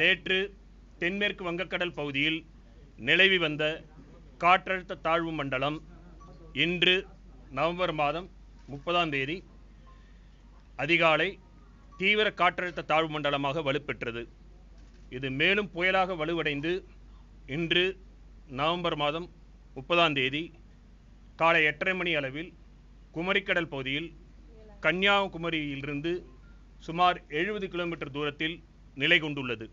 நேற்று தென்மேற்கு வங்கக்கடல் பகுதியில் நிலவி வந்த காற்றழுத்த தாழ்வு மண்டலம் இன்று நவம்பர் மாதம் முப்பதாம் தேதி அதிகாலை தீவிர காற்றழுத்த தாழ்வு மண்டலமாக வலுப்பெற்றது இது மேலும் புயலாக வலுவடைந்து இன்று நவம்பர் மாதம் முப்பதாம் தேதி காலை எட்டரை மணி அளவில் குமரிக்கடல் பகுதியில் கன்னியாகுமரியிலிருந்து சுமார் எழுபது கிலோமீட்டர் தூரத்தில் நிலை கொண்டுள்ளது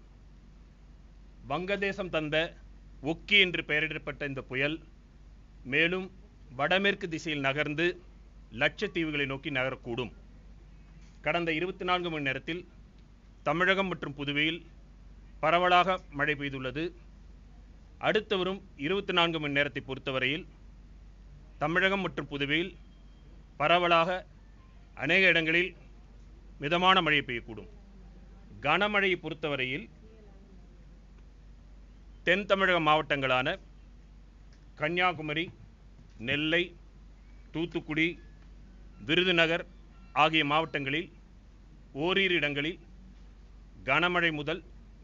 வங்கதேசம் தந்த ஒக்கி என்று பெயரிடப்பட்ட இந்த புயல் மேலும் வடமேற்கு திசையில் நகர்ந்து லட்சத்தீவுகளை நோக்கி நகரக்கூடும் கடந்த இருபத்தி நான்கு மணி நேரத்தில் தமிழகம் மற்றும் புதுவையில் பரவலாக மழை பெய்துள்ளது அடுத்து வரும் இருபத்தி நான்கு மணி நேரத்தை பொறுத்தவரையில் தமிழகம் மற்றும் புதுவையில் பரவலாக அநேக இடங்களில் மிதமான மழை பெய்யக்கூடும் கனமழையை பொறுத்தவரையில் தென் தமிழக மாவட்டங்களான கன்னியாகுமரி நெல்லை தூத்துக்குடி விருதுநகர் ஆகிய மாவட்டங்களில் ஓரிரு இடங்களில் கனமழை முதல்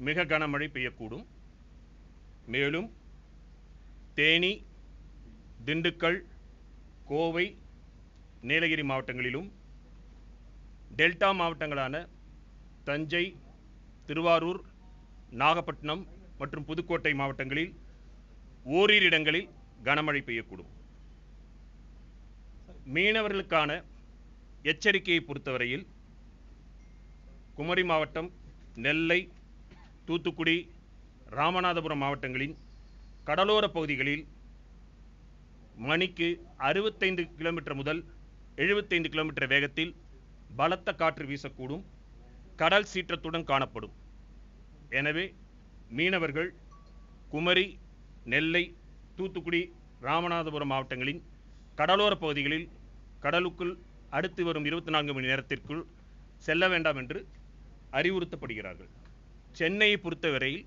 மிக கனமழை பெய்யக்கூடும் மேலும் தேனி திண்டுக்கல் கோவை நீலகிரி மாவட்டங்களிலும் டெல்டா மாவட்டங்களான தஞ்சை திருவாரூர் நாகப்பட்டினம் மற்றும் புதுக்கோட்டை மாவட்டங்களில் ஓரிரு இடங்களில் கனமழை பெய்யக்கூடும் மீனவர்களுக்கான எச்சரிக்கையை பொறுத்தவரையில் குமரி மாவட்டம் நெல்லை தூத்துக்குடி ராமநாதபுரம் மாவட்டங்களின் கடலோர பகுதிகளில் மணிக்கு அறுபத்தைந்து கிலோமீட்டர் முதல் எழுபத்தைந்து கிலோமீட்டர் வேகத்தில் பலத்த காற்று வீசக்கூடும் கடல் சீற்றத்துடன் காணப்படும் எனவே மீனவர்கள் குமரி நெல்லை தூத்துக்குடி ராமநாதபுரம் மாவட்டங்களின் கடலோர பகுதிகளில் கடலுக்குள் அடுத்து வரும் இருபத்தி நான்கு மணி நேரத்திற்குள் செல்ல வேண்டாம் என்று அறிவுறுத்தப்படுகிறார்கள் சென்னையை பொறுத்தவரையில்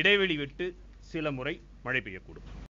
இடைவெளி விட்டு சில முறை மழை பெய்யக்கூடும்